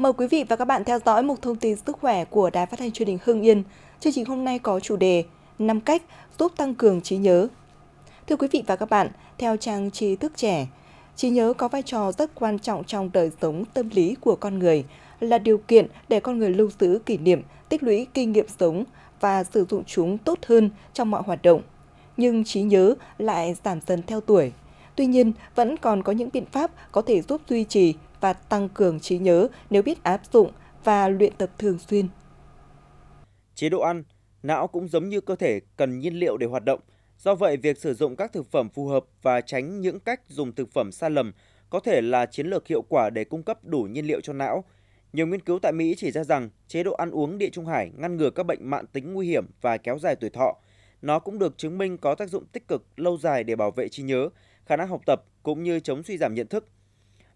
Mời quý vị và các bạn theo dõi một thông tin sức khỏe của Đài Phát thanh Truyền hình Hưng Yên. Chương trình hôm nay có chủ đề 5 cách giúp tăng cường trí nhớ. Thưa quý vị và các bạn, theo trang trí thức trẻ, trí nhớ có vai trò rất quan trọng trong đời sống tâm lý của con người, là điều kiện để con người lưu giữ kỷ niệm, tích lũy kinh nghiệm sống và sử dụng chúng tốt hơn trong mọi hoạt động. Nhưng trí nhớ lại giảm dần theo tuổi. Tuy nhiên, vẫn còn có những biện pháp có thể giúp duy trì và tăng cường trí nhớ nếu biết áp dụng và luyện tập thường xuyên. Chế độ ăn, não cũng giống như cơ thể cần nhiên liệu để hoạt động. Do vậy, việc sử dụng các thực phẩm phù hợp và tránh những cách dùng thực phẩm sai lầm có thể là chiến lược hiệu quả để cung cấp đủ nhiên liệu cho não. Nhiều nghiên cứu tại Mỹ chỉ ra rằng chế độ ăn uống địa trung hải ngăn ngừa các bệnh mạng tính nguy hiểm và kéo dài tuổi thọ. Nó cũng được chứng minh có tác dụng tích cực lâu dài để bảo vệ trí nhớ, khả năng học tập cũng như chống suy giảm nhận thức.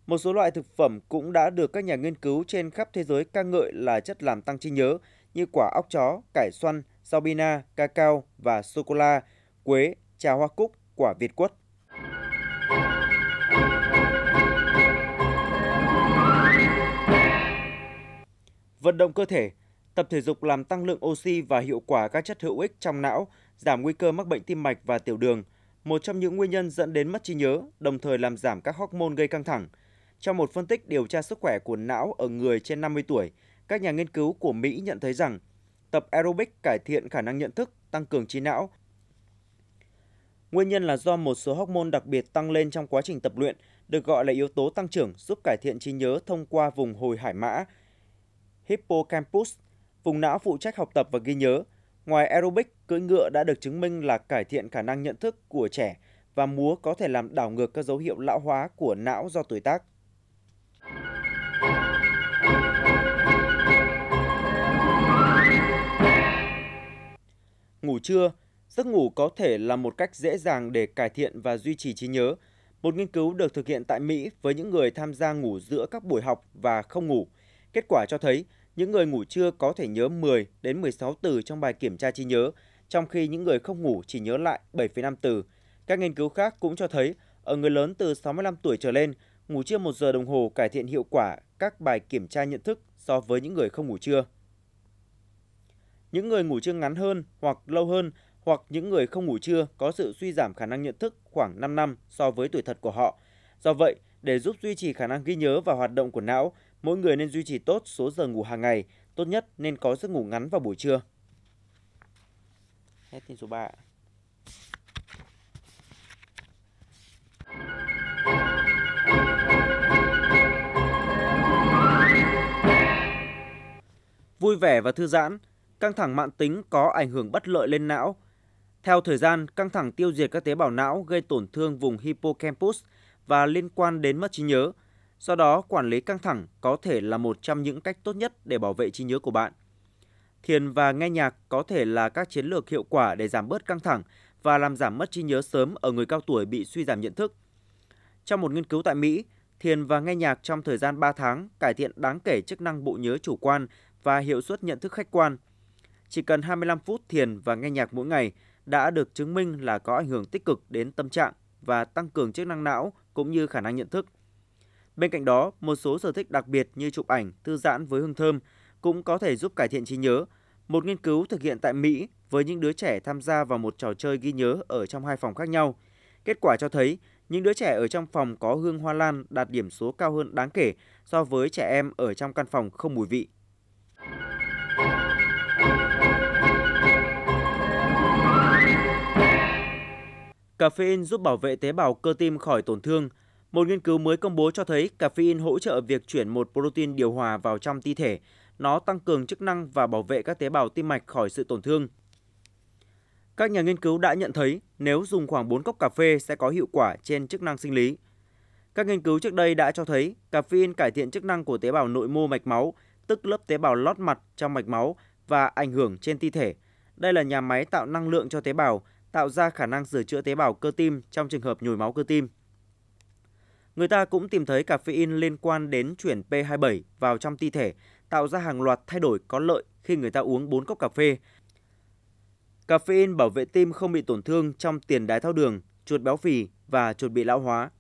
Một số loại thực phẩm cũng đã được các nhà nghiên cứu trên khắp thế giới ca ngợi là chất làm tăng trí nhớ như quả óc chó, cải xoăn, rau bina, cacao và sô-cô-la, quế, trà hoa cúc, quả việt quất. Vận động cơ thể Tập thể dục làm tăng lượng oxy và hiệu quả các chất hữu ích trong não, giảm nguy cơ mắc bệnh tim mạch và tiểu đường, một trong những nguyên nhân dẫn đến mất trí nhớ, đồng thời làm giảm các hormone gây căng thẳng – trong một phân tích điều tra sức khỏe của não ở người trên 50 tuổi, các nhà nghiên cứu của Mỹ nhận thấy rằng tập aerobic cải thiện khả năng nhận thức, tăng cường trí não. Nguyên nhân là do một số hormone đặc biệt tăng lên trong quá trình tập luyện, được gọi là yếu tố tăng trưởng giúp cải thiện trí nhớ thông qua vùng hồi hải mã hippocampus, vùng não phụ trách học tập và ghi nhớ. Ngoài aerobic, cưỡi ngựa đã được chứng minh là cải thiện khả năng nhận thức của trẻ và múa có thể làm đảo ngược các dấu hiệu lão hóa của não do tuổi tác. Ngủ trưa, giấc ngủ có thể là một cách dễ dàng để cải thiện và duy trì trí nhớ. Một nghiên cứu được thực hiện tại Mỹ với những người tham gia ngủ giữa các buổi học và không ngủ. Kết quả cho thấy, những người ngủ trưa có thể nhớ 10 đến 16 từ trong bài kiểm tra trí nhớ, trong khi những người không ngủ chỉ nhớ lại 7,5 từ. Các nghiên cứu khác cũng cho thấy, ở người lớn từ 65 tuổi trở lên, ngủ trưa 1 giờ đồng hồ cải thiện hiệu quả các bài kiểm tra nhận thức so với những người không ngủ trưa. Những người ngủ trưa ngắn hơn hoặc lâu hơn hoặc những người không ngủ trưa có sự suy giảm khả năng nhận thức khoảng 5 năm so với tuổi thật của họ. Do vậy, để giúp duy trì khả năng ghi nhớ và hoạt động của não, mỗi người nên duy trì tốt số giờ ngủ hàng ngày, tốt nhất nên có giấc ngủ ngắn vào buổi trưa. Hết tin số 3 vui vẻ và thư giãn, căng thẳng mãn tính có ảnh hưởng bất lợi lên não. Theo thời gian, căng thẳng tiêu diệt các tế bào não gây tổn thương vùng hippocampus và liên quan đến mất trí nhớ. Do đó, quản lý căng thẳng có thể là một trong những cách tốt nhất để bảo vệ trí nhớ của bạn. Thiền và nghe nhạc có thể là các chiến lược hiệu quả để giảm bớt căng thẳng và làm giảm mất trí nhớ sớm ở người cao tuổi bị suy giảm nhận thức. Trong một nghiên cứu tại Mỹ, thiền và nghe nhạc trong thời gian 3 tháng cải thiện đáng kể chức năng bộ nhớ chủ quan và hiệu suất nhận thức khách quan. Chỉ cần 25 phút thiền và nghe nhạc mỗi ngày đã được chứng minh là có ảnh hưởng tích cực đến tâm trạng và tăng cường chức năng não cũng như khả năng nhận thức. Bên cạnh đó, một số sở thích đặc biệt như chụp ảnh, thư giãn với hương thơm cũng có thể giúp cải thiện trí nhớ. Một nghiên cứu thực hiện tại Mỹ với những đứa trẻ tham gia vào một trò chơi ghi nhớ ở trong hai phòng khác nhau. Kết quả cho thấy, những đứa trẻ ở trong phòng có hương hoa lan đạt điểm số cao hơn đáng kể so với trẻ em ở trong căn phòng không mùi vị. Caffeine giúp bảo vệ tế bào cơ tim khỏi tổn thương. Một nghiên cứu mới công bố cho thấy caffeine hỗ trợ việc chuyển một protein điều hòa vào trong ti thể. Nó tăng cường chức năng và bảo vệ các tế bào tim mạch khỏi sự tổn thương. Các nhà nghiên cứu đã nhận thấy nếu dùng khoảng 4 cốc cà phê sẽ có hiệu quả trên chức năng sinh lý. Các nghiên cứu trước đây đã cho thấy caffeine cải thiện chức năng của tế bào nội mô mạch máu, tức lớp tế bào lót mặt trong mạch máu và ảnh hưởng trên ti thể. Đây là nhà máy tạo năng lượng cho tế bào, tạo ra khả năng sửa chữa tế bào cơ tim trong trường hợp nhồi máu cơ tim. Người ta cũng tìm thấy caffeine liên quan đến chuyển P27 vào trong ti thể, tạo ra hàng loạt thay đổi có lợi khi người ta uống 4 cốc cà phê. Caffeine bảo vệ tim không bị tổn thương trong tiền đái tháo đường, chuột béo phì và chuột bị lão hóa.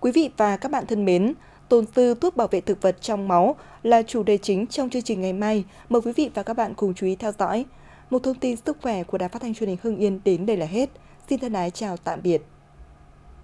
Quý vị và các bạn thân mến, tồn dư thuốc bảo vệ thực vật trong máu là chủ đề chính trong chương trình ngày mai. Mời quý vị và các bạn cùng chú ý theo dõi. Một thông tin sức khỏe của Đài Phát thanh Truyền hình Hưng Yên đến đây là hết. Xin thân ái chào tạm biệt.